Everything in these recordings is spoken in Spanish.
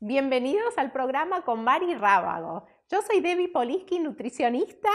Bienvenidos al programa con Mari Rábago. Yo soy Debbie Poliski, nutricionista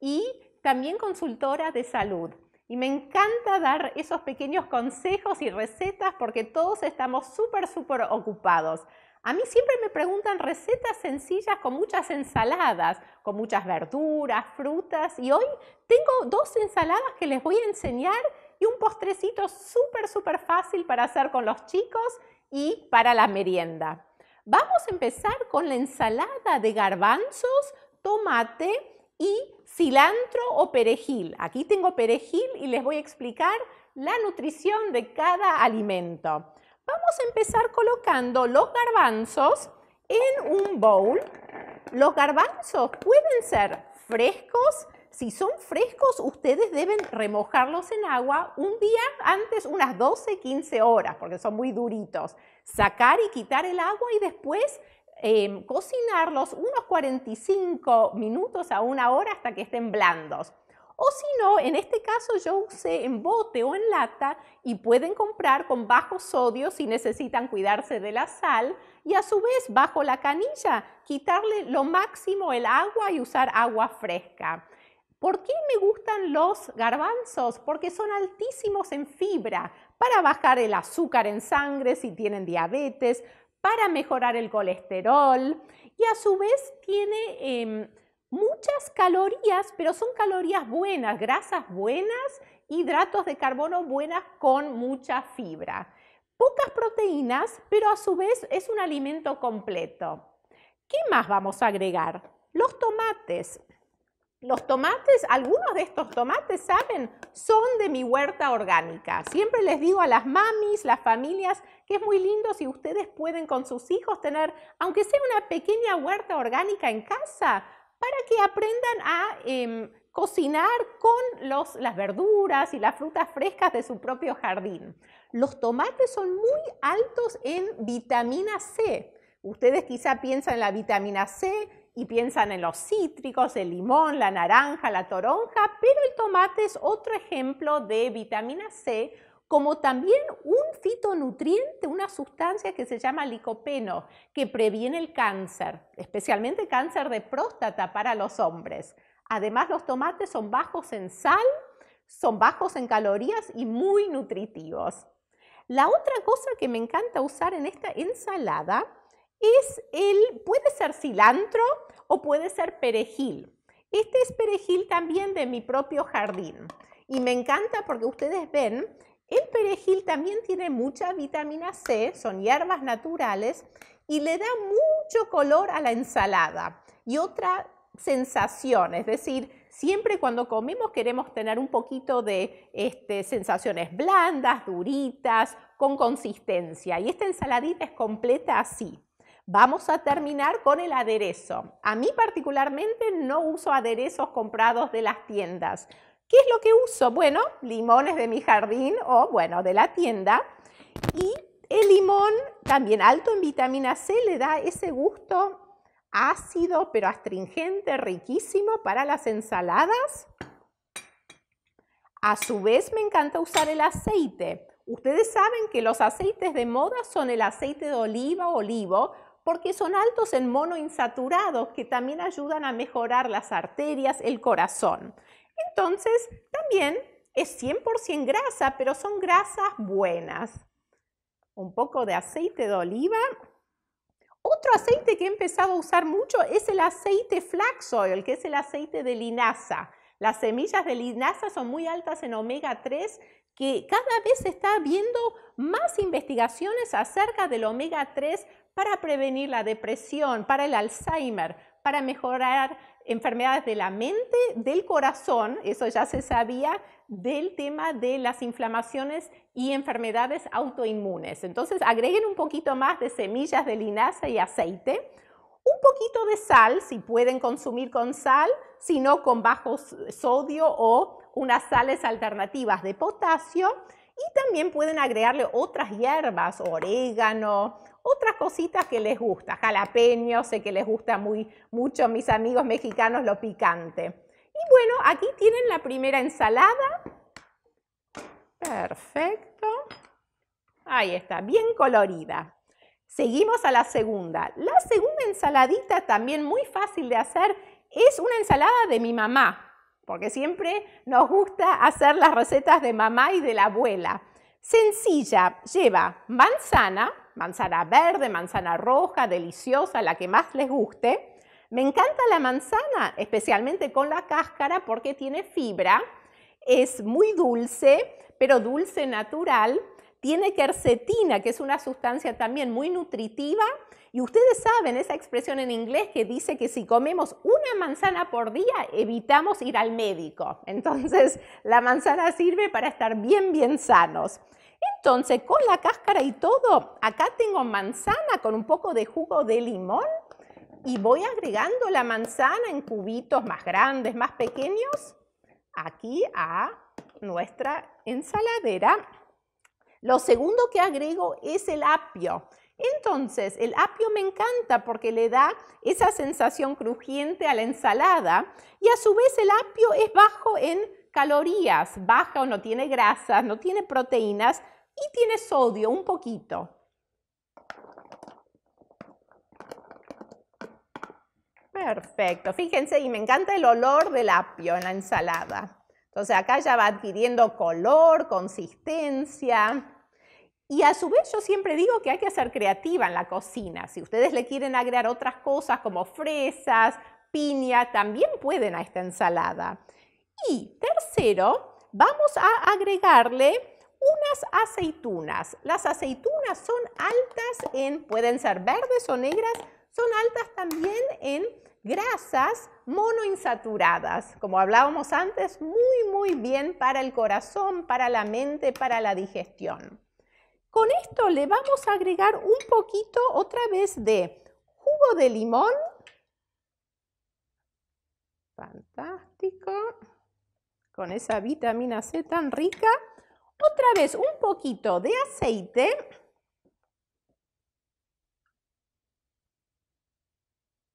y también consultora de salud. Y me encanta dar esos pequeños consejos y recetas porque todos estamos súper, súper ocupados. A mí siempre me preguntan recetas sencillas con muchas ensaladas, con muchas verduras, frutas y hoy tengo dos ensaladas que les voy a enseñar y un postrecito súper, súper fácil para hacer con los chicos y para la merienda. Vamos a empezar con la ensalada de garbanzos, tomate y cilantro o perejil. Aquí tengo perejil y les voy a explicar la nutrición de cada alimento. Vamos a empezar colocando los garbanzos en un bowl. Los garbanzos pueden ser frescos. Si son frescos, ustedes deben remojarlos en agua un día antes, unas 12, 15 horas, porque son muy duritos sacar y quitar el agua y después em, cocinarlos unos 45 minutos a una hora hasta que estén blandos. O si no, en este caso yo usé en bote o en lata y pueden comprar con bajo sodio si necesitan cuidarse de la sal y a su vez bajo la canilla quitarle lo máximo el agua y usar agua fresca. ¿Por qué me gustan los garbanzos? Porque son altísimos en fibra para bajar el azúcar en sangre si tienen diabetes, para mejorar el colesterol y a su vez tiene em, muchas calorías, pero son calorías buenas, grasas buenas, hidratos de carbono buenas con mucha fibra. Pocas proteínas, pero a su vez es un alimento completo. ¿Qué más vamos a agregar? Los tomates. Los tomates, algunos de estos tomates, saben, son de mi huerta orgánica. Siempre les digo a las mamis, las familias, que es muy lindo si ustedes pueden con sus hijos tener, aunque sea una pequeña huerta orgánica en casa, para que aprendan a em, cocinar con los, las verduras y las frutas frescas de su propio jardín. Los tomates son muy altos en vitamina C. Ustedes quizá piensan en la vitamina C y piensan en los cítricos, el limón, la naranja, la toronja, pero el tomate es otro ejemplo de vitamina C, como también un fitonutriente, una sustancia que se llama licopeno, que previene el cáncer, especialmente cáncer de próstata para los hombres. Además, los tomates son bajos en sal, son bajos en calorías y muy nutritivos. La otra cosa que me encanta usar en esta ensalada es el, puede ser cilantro o puede ser perejil. Este es perejil también de mi propio jardín. Y me encanta porque ustedes ven, el perejil también tiene mucha vitamina C, son hierbas naturales y le da mucho color a la ensalada y otra sensación, es decir, siempre cuando comemos queremos tener un poquito de este, sensaciones blandas, duritas, con consistencia y esta ensaladita es completa así. Vamos a terminar con el aderezo. A mí particularmente no uso aderezos comprados de las tiendas. ¿Qué es lo que uso? Bueno, limones de mi jardín o bueno, de la tienda. Y el limón, también alto en vitamina C, le da ese gusto ácido pero astringente, riquísimo para las ensaladas. A su vez me encanta usar el aceite. Ustedes saben que los aceites de moda son el aceite de oliva o olivo porque son altos en monoinsaturados que también ayudan a mejorar las arterias, el corazón. Entonces, también es 100% grasa, pero son grasas buenas. Un poco de aceite de oliva. Otro aceite que he empezado a usar mucho es el aceite flax oil, que es el aceite de linaza. Las semillas de linaza son muy altas en omega 3, que cada vez se está viendo más investigaciones acerca del omega 3 para prevenir la depresión, para el Alzheimer, para mejorar enfermedades de la mente, del corazón, eso ya se sabía, del tema de las inflamaciones y enfermedades autoinmunes. Entonces agreguen un poquito más de semillas de linaza y aceite, un poquito de sal, si pueden consumir con sal, si no con bajo sodio o unas sales alternativas de potasio y también pueden agregarle otras hierbas, orégano, otras cositas que les gusta, jalapeño, sé que les gusta muy, mucho mis amigos mexicanos lo picante. Y bueno, aquí tienen la primera ensalada. Perfecto. Ahí está, bien colorida. Seguimos a la segunda. La segunda ensaladita, también muy fácil de hacer, es una ensalada de mi mamá porque siempre nos gusta hacer las recetas de mamá y de la abuela. Sencilla, lleva manzana, manzana verde, manzana roja, deliciosa, la que más les guste. Me encanta la manzana, especialmente con la cáscara porque tiene fibra, es muy dulce, pero dulce natural, tiene quercetina, que es una sustancia también muy nutritiva y ustedes saben esa expresión en inglés que dice que si comemos una manzana por día, evitamos ir al médico. Entonces, la manzana sirve para estar bien, bien sanos. Entonces, con la cáscara y todo, acá tengo manzana con un poco de jugo de limón y voy agregando la manzana en cubitos más grandes, más pequeños, aquí a nuestra ensaladera. Lo segundo que agrego es el apio. Entonces, el apio me encanta porque le da esa sensación crujiente a la ensalada y a su vez el apio es bajo en calorías, baja o no tiene grasas, no tiene proteínas y tiene sodio un poquito. Perfecto, fíjense y me encanta el olor del apio en la ensalada. Entonces acá ya va adquiriendo color, consistencia. Y a su vez yo siempre digo que hay que ser creativa en la cocina. Si ustedes le quieren agregar otras cosas como fresas, piña, también pueden a esta ensalada. Y tercero, vamos a agregarle unas aceitunas. Las aceitunas son altas en, pueden ser verdes o negras, son altas también en grasas monoinsaturadas, como hablábamos antes, muy muy bien para el corazón, para la mente, para la digestión. Con esto le vamos a agregar un poquito otra vez de jugo de limón. Fantástico. Con esa vitamina C tan rica. Otra vez un poquito de aceite.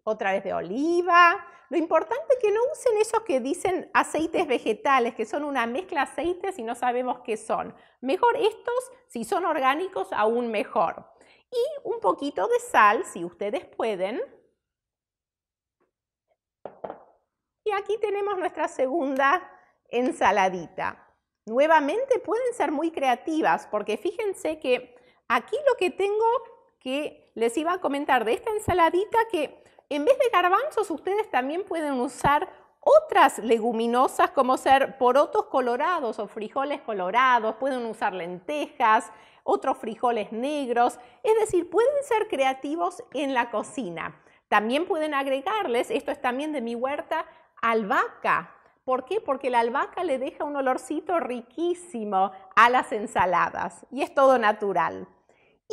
otra vez de oliva. Lo importante es que no usen esos que dicen aceites vegetales, que son una mezcla de aceites y no sabemos qué son. Mejor estos, si son orgánicos, aún mejor. Y un poquito de sal, si ustedes pueden. Y aquí tenemos nuestra segunda ensaladita. Nuevamente pueden ser muy creativas porque fíjense que aquí lo que tengo que les iba a comentar de esta ensaladita que en vez de garbanzos, ustedes también pueden usar otras leguminosas como ser porotos colorados o frijoles colorados, pueden usar lentejas, otros frijoles negros, es decir, pueden ser creativos en la cocina. También pueden agregarles, esto es también de mi huerta, albahaca. ¿Por qué? Porque la albahaca le deja un olorcito riquísimo a las ensaladas y es todo natural.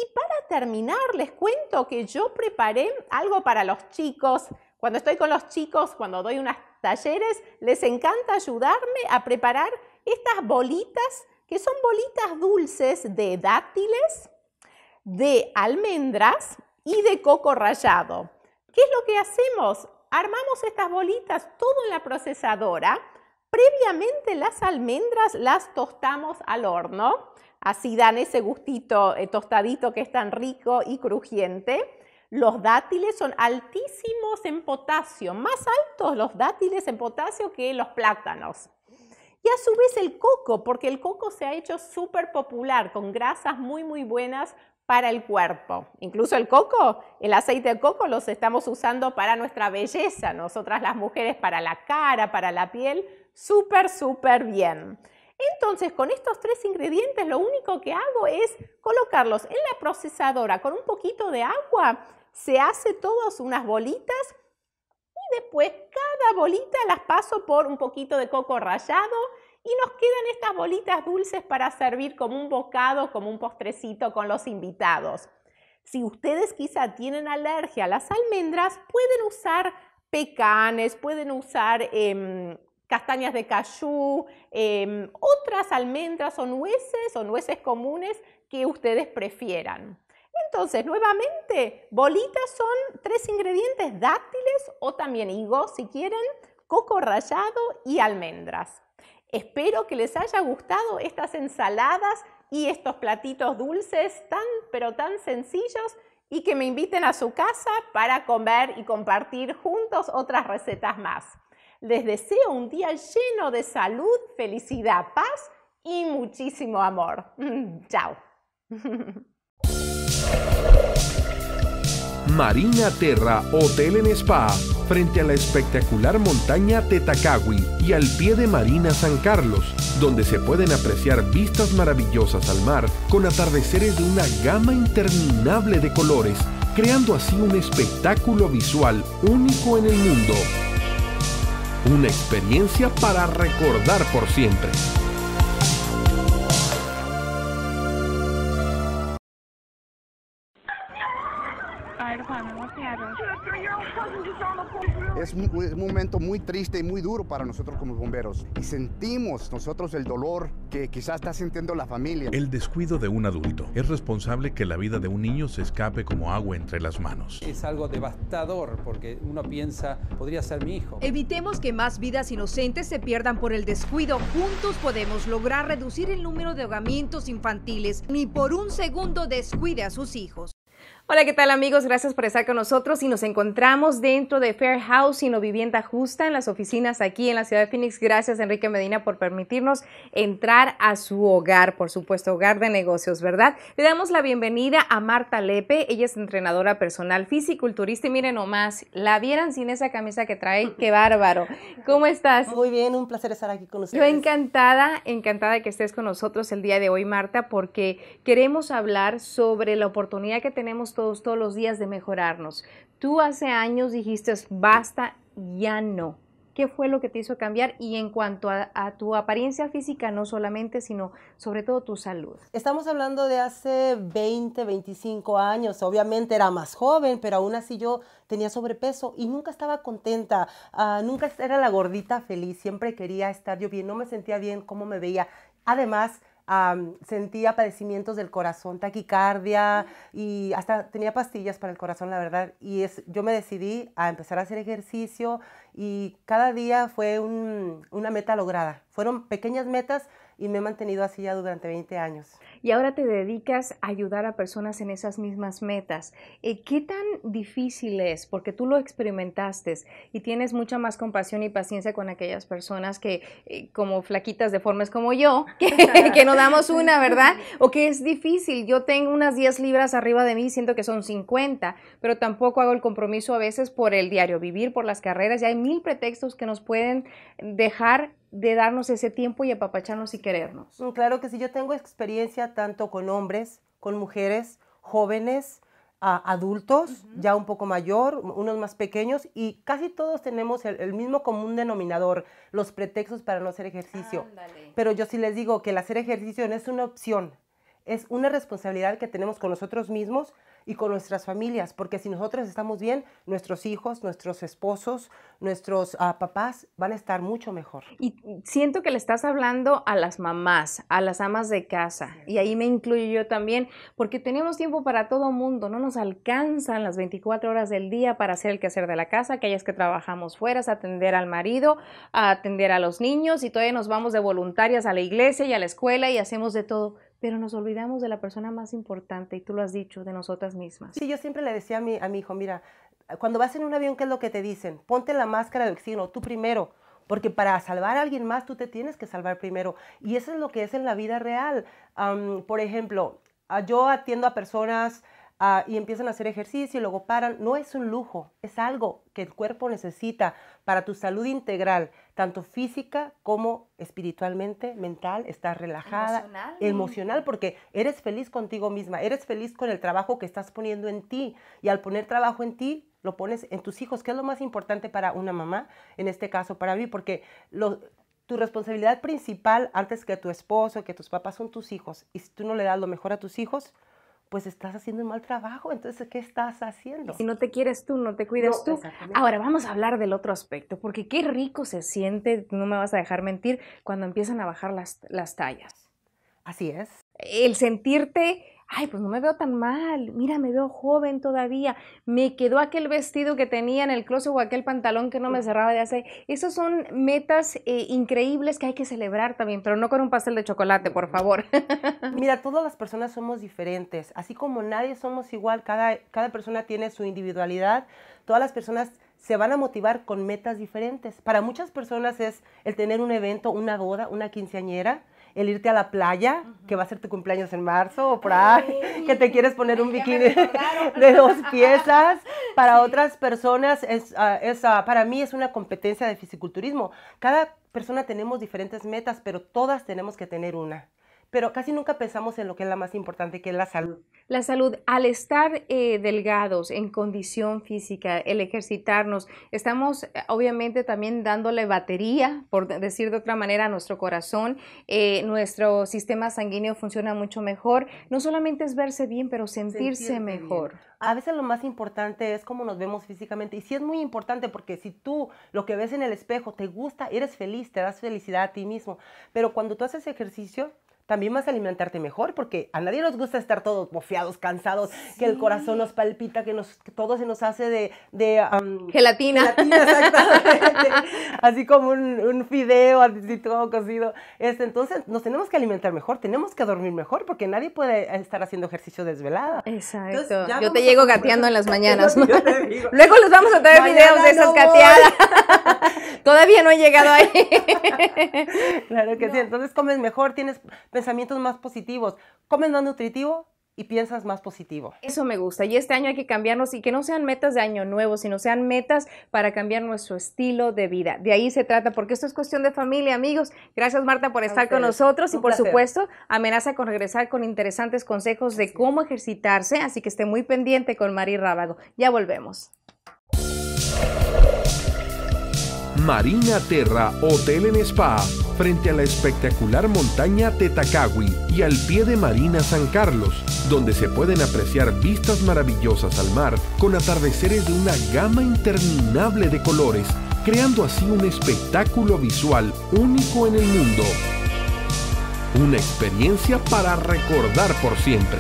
Y para terminar, les cuento que yo preparé algo para los chicos. Cuando estoy con los chicos, cuando doy unos talleres, les encanta ayudarme a preparar estas bolitas, que son bolitas dulces de dátiles, de almendras y de coco rallado. ¿Qué es lo que hacemos? Armamos estas bolitas todo en la procesadora. Previamente las almendras las tostamos al horno así dan ese gustito eh, tostadito que es tan rico y crujiente. Los dátiles son altísimos en potasio, más altos los dátiles en potasio que los plátanos. Y a su vez el coco, porque el coco se ha hecho súper popular, con grasas muy, muy buenas para el cuerpo. Incluso el coco, el aceite de coco los estamos usando para nuestra belleza, nosotras las mujeres para la cara, para la piel, súper, súper bien. Entonces, con estos tres ingredientes, lo único que hago es colocarlos en la procesadora con un poquito de agua. Se hace todas unas bolitas y después cada bolita las paso por un poquito de coco rallado y nos quedan estas bolitas dulces para servir como un bocado, como un postrecito con los invitados. Si ustedes quizá tienen alergia a las almendras, pueden usar pecanes, pueden usar em, castañas de cayú, em, otras almendras o nueces o nueces comunes que ustedes prefieran. Entonces, nuevamente, bolitas son tres ingredientes dátiles o también higo, si quieren, coco rallado y almendras. Espero que les haya gustado estas ensaladas y estos platitos dulces tan, pero tan sencillos y que me inviten a su casa para comer y compartir juntos otras recetas más. Les deseo un día lleno de salud, felicidad, paz y muchísimo amor. Chao. Marina Terra Hotel en Spa, frente a la espectacular montaña Tetacawi y al pie de Marina San Carlos, donde se pueden apreciar vistas maravillosas al mar con atardeceres de una gama interminable de colores, creando así un espectáculo visual único en el mundo. Una experiencia para recordar por siempre. es un, momento muy triste y muy duro para nosotros como bomberos. Y sentimos nosotros el dolor que quizás está sintiendo la familia. El descuido de un adulto es responsable que la vida de un niño se escape como agua entre las manos. Es algo devastador porque uno piensa, podría ser mi hijo. Evitemos que más vidas inocentes se pierdan por el descuido. Juntos podemos lograr reducir el número de ahogamientos infantiles. Ni por un segundo descuide a sus hijos. Hola, ¿qué tal amigos? Gracias por estar con nosotros y nos encontramos dentro de Fair House, sino Vivienda Justa en las oficinas aquí en la ciudad de Phoenix. Gracias Enrique Medina por permitirnos entrar a su hogar, por supuesto, hogar de negocios, ¿verdad? Le damos la bienvenida a Marta Lepe, ella es entrenadora personal, fisiculturista y miren nomás, la vieran sin esa camisa que trae, qué bárbaro. ¿Cómo estás? Muy bien, un placer estar aquí con ustedes. Yo encantada, encantada que estés con nosotros el día de hoy, Marta, porque queremos hablar sobre la oportunidad que tenemos todos, los días de mejorarnos. Tú hace años dijiste, basta, ya no. ¿Qué fue lo que te hizo cambiar? Y en cuanto a, tu apariencia física, no solamente, sino sobre todo tu salud. Estamos hablando de hace 20, 25 años. Obviamente era más joven, pero aún así yo tenía sobrepeso y nunca estaba contenta, ah, nunca era la gordita feliz, siempre quería estar yo bien, no me sentía bien cómo me veía. Además, sentía padecimientos del corazón, taquicardia y hasta tenía pastillas para el corazón, la verdad. Y es, yo me decidí a empezar a hacer ejercicio y cada día fue un, una meta lograda. Fueron pequeñas metas y me he mantenido así ya durante 20 años y ahora te dedicas a ayudar a personas en esas mismas metas. Eh, ¿Qué tan difícil es? Porque tú lo experimentaste y tienes mucha más compasión y paciencia con aquellas personas que, eh, como flaquitas de formas como yo, que, no damos una, ¿verdad? O que es difícil. Yo tengo unas 10 libras arriba de mí, siento que son 50, pero tampoco hago el compromiso a veces por el diario vivir, por las carreras. Y hay mil pretextos que nos pueden dejar de darnos ese tiempo y apapacharnos y querernos. Claro que sí, yo tengo experiencia tanto con hombres, con mujeres, jóvenes, adultos, ya un poco mayor, unos más pequeños, y casi todos tenemos el, mismo común denominador, los pretextos para no hacer ejercicio. Pero yo sí les digo que el hacer ejercicio no es una opción, es una responsabilidad que tenemos con nosotros mismos, y con nuestras familias, porque si nosotros estamos bien, nuestros hijos, nuestros esposos, nuestros ah, papás van a estar mucho mejor. Y siento que le estás hablando a las mamás, a las amas de casa, y ahí me incluyo yo también, porque tenemos tiempo para todo mundo, no nos alcanzan las 24 horas del día para hacer el quehacer de la casa, aquellas que trabajamos fuera, es atender al marido, a atender a los niños, y todavía nos vamos de voluntarias a la iglesia y a la escuela y hacemos de todo pero nos olvidamos de la persona más importante, y tú lo has dicho, de nosotras mismas. Sí, yo siempre le decía a mi, a mi hijo, mira, cuando vas en un avión, ¿qué es lo que te dicen? Ponte la máscara de oxígeno, tú primero, porque para salvar a alguien más tú te tienes que salvar primero. Y eso es lo que es en la vida real. por ejemplo, ah, yo atiendo a personas Ah, y empiezan a hacer ejercicio y luego paran. No es un lujo, es algo que el cuerpo necesita para tu salud integral, tanto física como espiritualmente, mental, estar relajada, emocional, porque eres feliz contigo misma, eres feliz con el trabajo que estás poniendo en ti y al poner trabajo en ti lo pones en tus hijos, que es lo más importante para una mamá, en este caso para mí, porque tu responsabilidad principal antes que tu esposo, que tus papás son tus hijos, y si tú no le das lo mejor a tus hijos, pues estás haciendo un mal trabajo, entonces ¿qué estás haciendo? Si no te quieres tú, no te cuidas tú. Ahora vamos a hablar del otro aspecto, porque qué rico se siente, no me vas a dejar mentir, cuando empiezan a bajar las, las tallas. Así es. El sentirte ay, pues no me veo tan mal, mira, me veo joven todavía, me quedó aquel vestido que tenía en el closet o aquel pantalón que no me cerraba de hace. Esas son metas eh, increíbles que hay que celebrar también, pero no con un pastel de chocolate, por favor. mira, todas las personas somos diferentes, así como nadie somos igual, cada, cada persona tiene su individualidad, todas las personas se van a motivar con metas diferentes. Para muchas personas es el tener un evento, una boda, una quinceañera, el irte a la playa, que va a ser tu cumpleaños en marzo o por que te quieres poner un bikini de dos piezas. Para otras personas, es, ah, ah, para mí es una competencia de fisiculturismo. Cada persona tenemos diferentes metas, pero todas tenemos que tener una pero casi nunca pensamos en lo que es la más importante, que es la salud. La salud, al estar eh, delgados, en condición física, el ejercitarnos, estamos eh, obviamente también dándole batería, por decir de otra manera, a nuestro corazón. Eh, nuestro sistema sanguíneo funciona mucho mejor. No solamente es verse bien, pero sentirse, mejor. A veces lo más importante es cómo nos vemos físicamente. Y sí es muy importante porque si tú lo que ves en el espejo te gusta, eres feliz, te das felicidad a ti mismo. Pero cuando tú haces ejercicio, también vas a alimentarte mejor, porque a nadie nos gusta estar todos bofiados, cansados, que el corazón nos palpita, que, nos, todo se nos hace de... de gelatina. así como un, fideo, así todo cocido. Este, entonces nos tenemos que alimentar mejor, tenemos que dormir mejor, porque nadie puede estar haciendo ejercicio desvelada. Exacto. yo te llego gateando en las mañanas. Luego les vamos a traer videos de esas gateadas. Todavía no he llegado ahí. claro que sí, entonces comes mejor, tienes pensamientos más positivos. Comes más nutritivo y piensas más positivo. Eso me gusta. Y este año hay que cambiarnos y que no sean metas de año nuevo, sino sean metas para cambiar nuestro estilo de vida. De ahí se trata, porque esto es cuestión de familia, amigos. Gracias, Marta, por estar con nosotros. y por supuesto, amenaza con regresar con interesantes consejos de cómo ejercitarse. Así que esté muy pendiente con Mari Rábago. Ya volvemos. Marina Terra Hotel en Spa, frente a la espectacular montaña Tetacawi y al pie de Marina San Carlos, donde se pueden apreciar vistas maravillosas al mar con atardeceres de una gama interminable de colores, creando así un espectáculo visual único en el mundo. Una experiencia para recordar por siempre.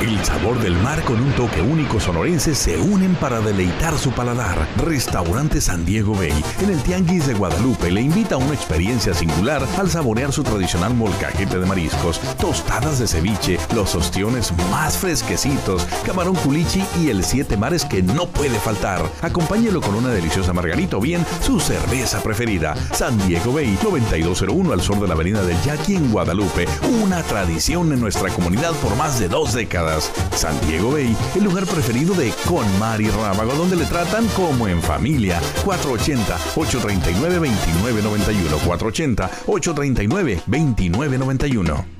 El sabor del mar con un toque único sonorense se unen para deleitar su paladar. Restaurante San Diego Bay, en el Tianguis de Guadalupe, le invita a una experiencia singular al saborear su tradicional molcajete de mariscos, tostadas de ceviche, los ostiones más fresquecitos, camarón culichi y el siete mares que no puede faltar. Acompáñelo con una deliciosa margarita o bien su cerveza preferida. San Diego Bay, 9201 al sur de la avenida del Yaqui en Guadalupe. Una tradición en nuestra comunidad por más de dos décadas. San Diego Bay, el lugar preferido de Con mari y Rábago, donde le tratan como en familia. 480-839-2991. 480-839-2991.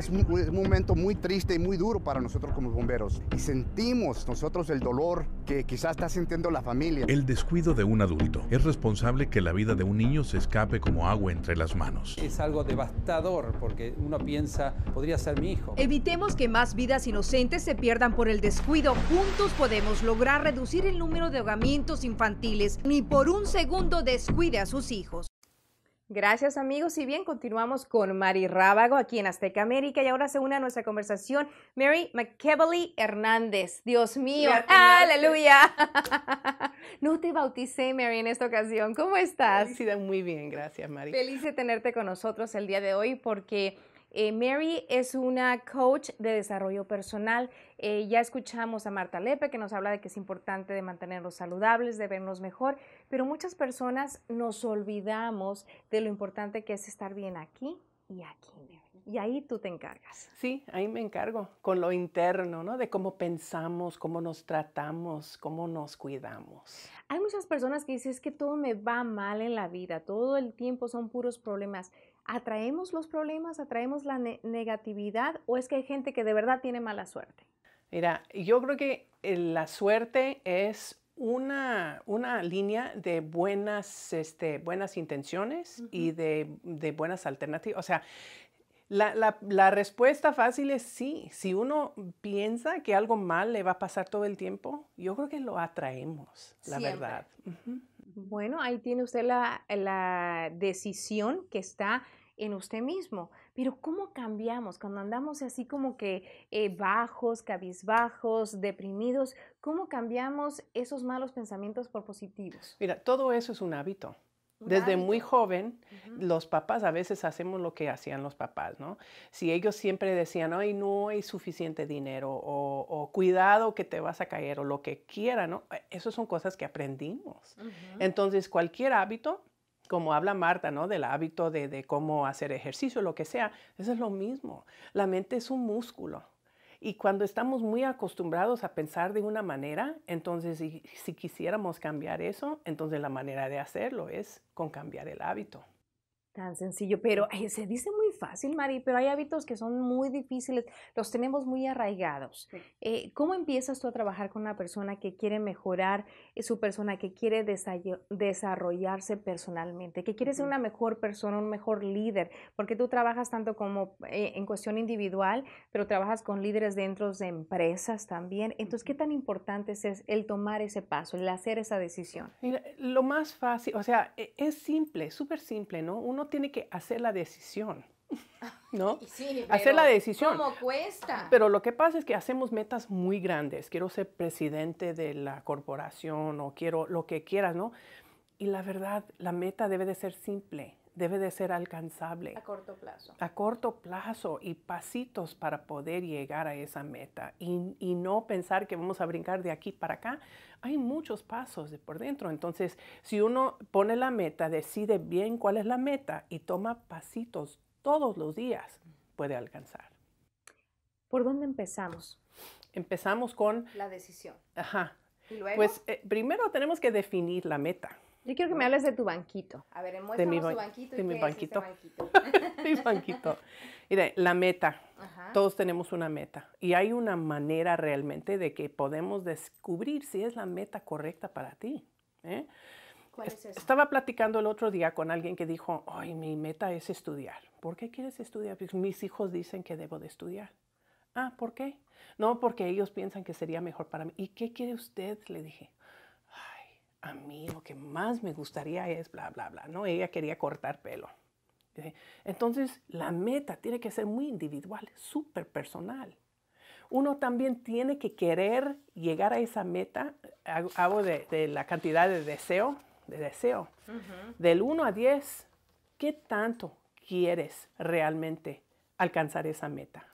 es un, momento muy triste y muy duro para nosotros como bomberos. Y sentimos nosotros el dolor que quizás está sintiendo la familia. El descuido de un adulto es responsable que la vida de un niño se escape como agua entre las manos. Es algo devastador porque uno piensa, podría ser mi hijo. Evitemos que más vidas inocentes se pierdan por el descuido. Juntos podemos lograr reducir el número de ahogamientos infantiles. Ni por un segundo descuide a sus hijos. Gracias amigos. Y bien, continuamos con Mari Rábago aquí en Azteca América y ahora se une a nuestra conversación Mary McKevely Hernández. Dios mío, aleluya. no te bauticé, Mary, en esta ocasión. ¿Cómo estás? sido muy bien, gracias, Mari. Feliz de tenerte con nosotros el día de hoy porque eh, Mary es una coach de desarrollo personal. Eh, ya escuchamos a Marta Lepe que nos habla de que es importante de mantenernos saludables, de vernos mejor, pero muchas personas nos olvidamos de lo importante que es estar bien aquí y aquí. Y ahí tú te encargas. Sí, ahí me encargo, con lo interno, ¿no? De cómo pensamos, cómo nos tratamos, cómo nos cuidamos. Hay muchas personas que dicen, es que todo me va mal en la vida, todo el tiempo son puros problemas. ¿Atraemos los problemas? ¿Atraemos la negatividad? ¿O es que hay gente que de verdad tiene mala suerte? Mira, yo creo que eh, la suerte es una, una línea de buenas, este, buenas intenciones y de, buenas alternativas. O sea, la, respuesta fácil es sí. Si uno piensa que algo mal le va a pasar todo el tiempo, yo creo que lo atraemos, la verdad. Bueno, ahí tiene usted la, la decisión que está en usted mismo. Pero ¿cómo cambiamos cuando andamos así como que eh, bajos, cabizbajos, deprimidos? ¿Cómo cambiamos esos malos pensamientos por positivos? Mira, todo eso es un hábito. Desde muy joven, los papás a veces hacemos lo que hacían los papás, ¿no? Si ellos siempre decían, ay, no hay suficiente dinero, o, cuidado que te vas a caer, o lo que quieran, ¿no? E, Esas son cosas que aprendimos. Entonces, cualquier hábito como habla Marta, ¿no? Del hábito de, cómo hacer ejercicio, lo que sea, eso es lo mismo. La mente es un músculo. Y cuando estamos muy acostumbrados a pensar de una manera, entonces si, quisiéramos cambiar eso, entonces la manera de hacerlo es con cambiar el hábito. Tan sencillo, pero se dice fácil, Mari, pero hay hábitos que son muy difíciles, los tenemos muy arraigados. Eh, ¿Cómo empiezas tú a trabajar con una persona que quiere mejorar eh, su persona, que quiere desarrollarse personalmente, que quiere ser una mejor persona, un mejor líder? Porque tú trabajas tanto como eh, en cuestión individual, pero trabajas con líderes dentro de empresas también. Entonces, ¿qué tan importante es el tomar ese paso, el hacer esa decisión? lo más fácil, o sea, e-, es simple, súper simple, ¿no? Uno tiene que hacer la decisión. ¿no? Hacer la decisión. cuesta? Pero lo que pasa es que hacemos metas muy grandes. Quiero ser presidente de la corporación o quiero lo que quieras, ¿no? Y la verdad, la meta debe de ser simple, debe de ser alcanzable. A corto plazo. A corto plazo y pasitos para poder llegar a esa meta y, y no pensar que vamos a brincar de aquí para acá. Hay muchos pasos por dentro. Entonces, si uno pone la meta, decide bien cuál es la meta y toma pasitos todos los días puede alcanzar. ¿Por dónde empezamos? Empezamos con... La decisión. Ajá. luego? Pues eh, primero tenemos que definir la meta. Yo quiero que me hables de tu banquito. A ver, tu banquito. y mi este banquito. banquito. mi banquito. la meta. Todos tenemos una meta. Y hay una manera realmente de que podemos descubrir si es la meta correcta para ti. ¿eh? ¿Cuál es Estaba platicando el otro día con alguien que dijo, ay, mi meta es estudiar. ¿Por qué quieres estudiar? Pues, mis hijos dicen que debo de estudiar. Ah, ¿por qué? No, porque ellos piensan que sería mejor para mí. ¿Y qué quiere usted? Le dije. Ay, a mí lo que más me gustaría es bla, bla, bla. No, ella quería cortar pelo. Entonces, la meta tiene que ser muy individual, súper personal. Uno también tiene que querer llegar a esa meta. Hago de, la cantidad de deseo, de deseo. Del 1 a 10, ¿qué tanto quieres realmente alcanzar esa meta.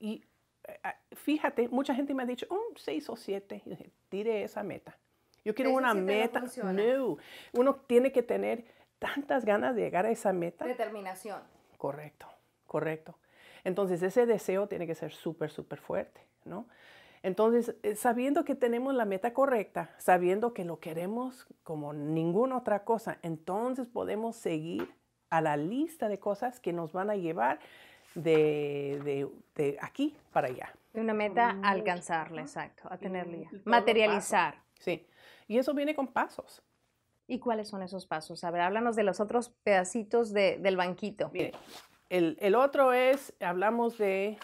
Y eh, eh, fíjate, mucha gente me ha dicho, un 6 o 7, tire esa meta. Yo quiero una meta. No, uno tiene que tener tantas ganas de llegar a esa meta. Determinación. Correcto, correcto. Entonces ese deseo tiene que ser súper, súper fuerte, ¿no? Entonces, eh, sabiendo que tenemos la meta correcta, sabiendo que lo queremos como ninguna otra cosa, entonces podemos seguir a la lista de cosas que nos van a llevar de, aquí para allá. De Una meta a alcanzarla, exacto, a tenerla, materializar. Sí, y eso viene con pasos. ¿Y cuáles son esos pasos? A ver, háblanos de los otros pedacitos del banquito. Mire, el, otro es, hablamos de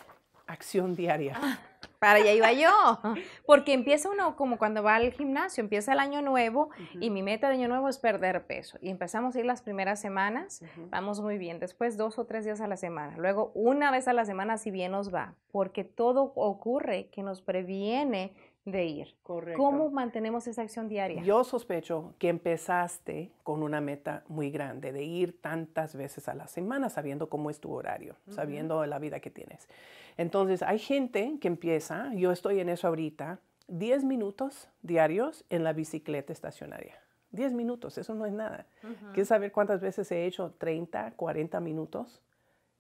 acción diaria. Ah para allá iba yo. Porque empieza uno como cuando va al gimnasio, empieza el año nuevo y mi meta de año nuevo es perder peso. Y empezamos a ir las primeras semanas, vamos muy bien, después dos o tres días a la semana, luego una vez a la semana si bien nos va, porque todo ocurre que nos previene de ir. ¿Cómo mantenemos esa acción diaria? Yo sospecho que empezaste con una meta muy grande de ir tantas veces a la semana sabiendo cómo es tu horario, sabiendo la vida que tienes. Entonces, hay gente que empieza, yo estoy en eso ahorita, 10 minutos diarios en la bicicleta estacionaria. 10 minutos, eso no es nada. Quiero saber cuántas veces he hecho 30, 40 minutos?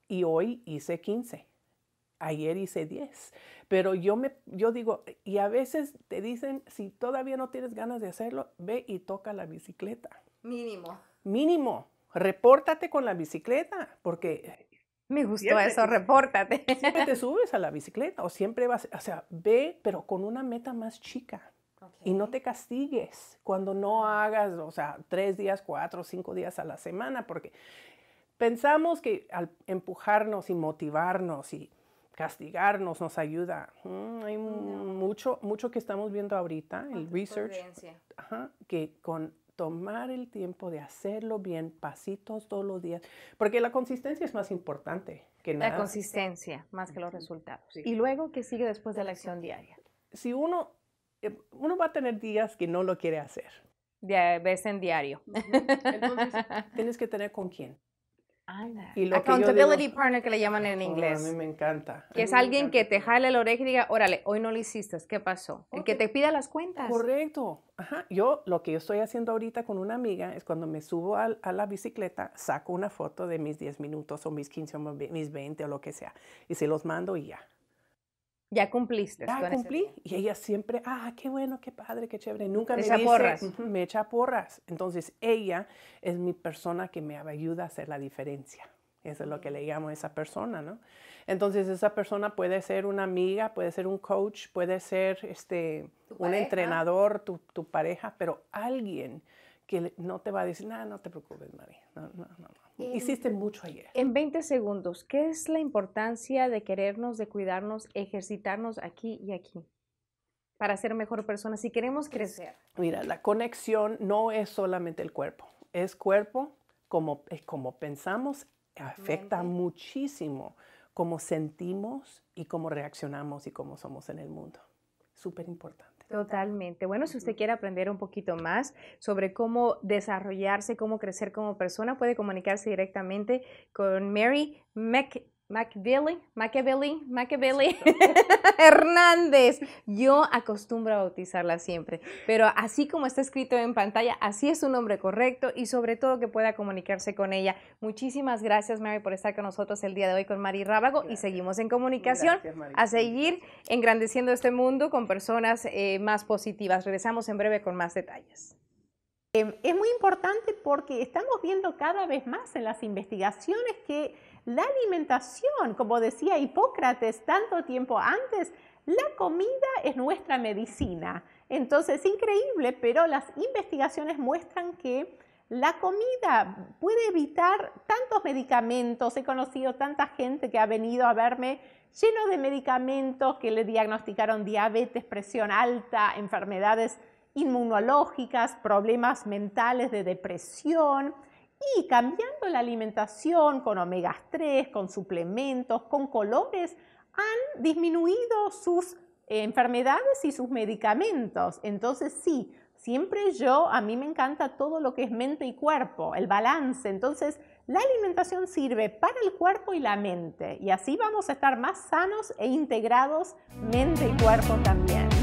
Y hoy hice 15 ayer hice 10. Pero yo, me, yo digo, y a veces te dicen, si todavía no tienes ganas de hacerlo, ve y toca la bicicleta. Mínimo. Mínimo. Repórtate con la bicicleta, porque... Me gustó eso, repórtate. Siempre te subes a la bicicleta o siempre vas, o sea, ve, pero con una meta más chica. Y no te castigues cuando no ah. hagas, o sea, tres días, cuatro, cinco días a la semana, porque pensamos que al empujarnos y motivarnos y castigarnos nos ayuda. Mm, hay mucho, mucho que estamos viendo ahorita, el research, que con tomar el tiempo de hacerlo bien, pasitos todos los días, porque la consistencia es más importante que nada. La consistencia, más que los resultados. Y luego, ¿qué sigue después de la acción diaria? Si uno, eh, uno va a tener días que no lo quiere hacer. De vez en diario. tienes que tener con quién. Accountability partner que le llaman en inglés. Oh, a mí me encanta. Que es alguien que te jale la oreja y diga, órale, hoy no lo hiciste, ¿qué pasó? El que te pida las cuentas. Correcto. Ajá. Yo lo que yo estoy haciendo ahorita con una amiga es cuando me subo a, a la bicicleta, saco una foto de mis 10 minutos o mis 15 o mis 20 o lo que sea y se los mando y ya. Ya cumpliste. Ya cumplí. Y ella siempre, ah, qué bueno, qué padre, qué chévere. Nunca me echa porras. me echa porras. Entonces, ella es mi persona que me ayuda a hacer la diferencia. Eso es lo que le llamo a esa persona, ¿no? Entonces, esa persona puede ser una amiga, puede ser un coach, puede ser este, un entrenador, tu, pareja, pero alguien que no te va a decir, nada, no te preocupes, María. No, no, no, Hiciste mucho ayer. En 20 segundos, ¿qué es la importancia de querernos, de cuidarnos, ejercitarnos aquí y aquí? Para ser mejor personas si queremos crecer. Mira, la conexión no es solamente el cuerpo, es cuerpo como, eh, como pensamos, afecta muchísimo cómo sentimos y cómo reaccionamos y cómo somos en el mundo. Súper importante. Totalmente. Bueno, si usted quiere aprender un poquito más sobre cómo desarrollarse, cómo crecer como persona, puede comunicarse directamente con Mary Mac MacBilly, Macabilly, Macabilly, Hernández. Yo acostumbro a bautizarla siempre, pero así como está escrito en pantalla, así es su nombre correcto y sobre todo que pueda comunicarse con ella. Muchísimas gracias Mary por estar con nosotros el día de hoy con Mari Rábago y seguimos en comunicación a seguir engrandeciendo este mundo con personas eh, más positivas. Regresamos en breve con más detalles. Em, es muy importante porque estamos viendo cada vez más en las investigaciones que la alimentación, como decía Hipócrates tanto tiempo antes, la comida es nuestra medicina. Entonces, increíble, pero las investigaciones muestran que la comida puede evitar tantos medicamentos. He conocido tanta gente que ha venido a verme lleno de medicamentos que le diagnosticaron diabetes, presión alta, enfermedades inmunológicas, problemas mentales de depresión. Y cambiando la alimentación con omega 3, con suplementos, con colores, han disminuido sus enfermedades y sus medicamentos. Entonces sí, siempre yo, a mí me encanta todo lo que es mente y cuerpo, el balance. Entonces la alimentación sirve para el cuerpo y la mente y así vamos a estar más sanos e integrados mente y cuerpo también.